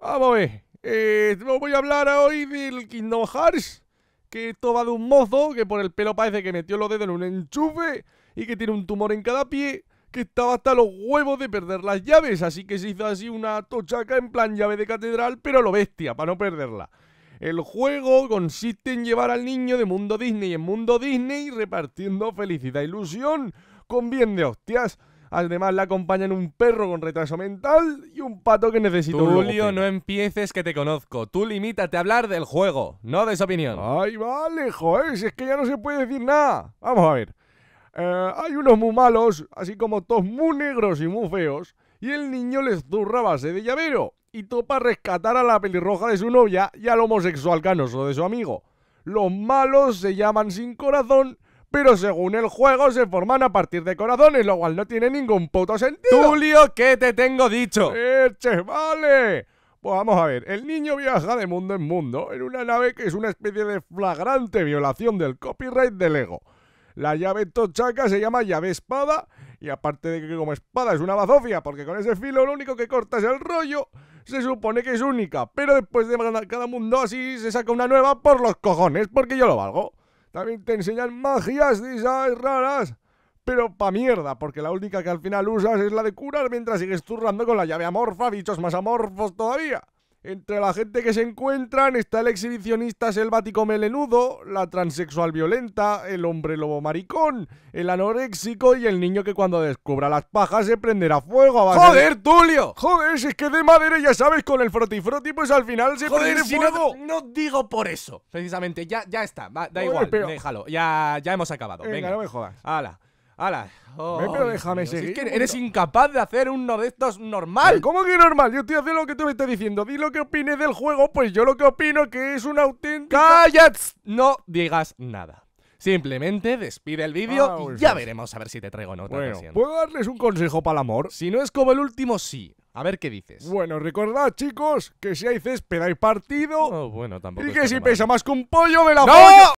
Vamos a ver. Eh, voy a hablar hoy del Kingdom Hearts. Que esto va de un mozo que por el pelo parece que metió los dedos en un enchufe y que tiene un tumor en cada pie que estaba hasta los huevos de perder las llaves. Así que se hizo así una tochaca en plan llave de catedral, pero lo bestia, para no perderla. El juego consiste en llevar al niño de Mundo Disney en Mundo Disney repartiendo felicidad e ilusión con bien de hostias. Además, le acompañan un perro con retraso mental y un pato que necesita un Julio, no empieces que te conozco. Tú limítate a hablar del juego, no de su opinión. Ay, vale, joder, es que ya no se puede decir nada. Vamos a ver. Eh, hay unos muy malos, así como todos muy negros y muy feos, y el niño les zurra base de llavero y topa rescatar a la pelirroja de su novia y al homosexual canoso de su amigo. Los malos se llaman sin corazón pero según el juego se forman a partir de corazones, lo cual no tiene ningún puto sentido. Tulio, ¿qué te tengo dicho? ¡Eche, vale! Pues vamos a ver, el niño viaja de mundo en mundo en una nave que es una especie de flagrante violación del copyright del ego. La llave tochaca se llama llave espada y aparte de que como espada es una bazofia, porque con ese filo lo único que corta es el rollo, se supone que es única, pero después de cada mundo así se saca una nueva por los cojones, porque yo lo valgo. También te enseñan magias de esas raras. Pero pa' mierda, porque la única que al final usas es la de curar mientras sigues turrando con la llave amorfa, bichos más amorfos todavía. Entre la gente que se encuentran está el exhibicionista selvático melenudo, la transexual violenta, el hombre lobo maricón, el anoréxico y el niño que cuando descubra las pajas se prenderá fuego a base ¡Joder, Tulio! Joder, es que de madera ya sabes, con el frotifroti pues al final se Joder, prende fuego. No, digo por eso. Precisamente, ya, ya está, da igual, déjalo, ya, ya hemos acabado. Venga, Venga. no me jodas. Hala. ¡Hala! Oh, pero déjame seguir. Es que eres incapaz de hacer uno de estos normal. ¿Cómo que normal? Yo estoy haciendo lo que tú me estás diciendo. Di lo que opines del juego, pues yo lo que opino que es un auténtica... ¡Cállate! No digas nada. Simplemente despide el vídeo ah, y ya veremos a ver si te traigo nota. Bueno, ¿puedo darles un consejo para el amor? Si no es como el último, sí. A ver qué dices. Bueno, recordad, chicos, que si hay césped hay partido. Oh, bueno, tampoco. Y que si pesa más que un pollo, me la ¡No!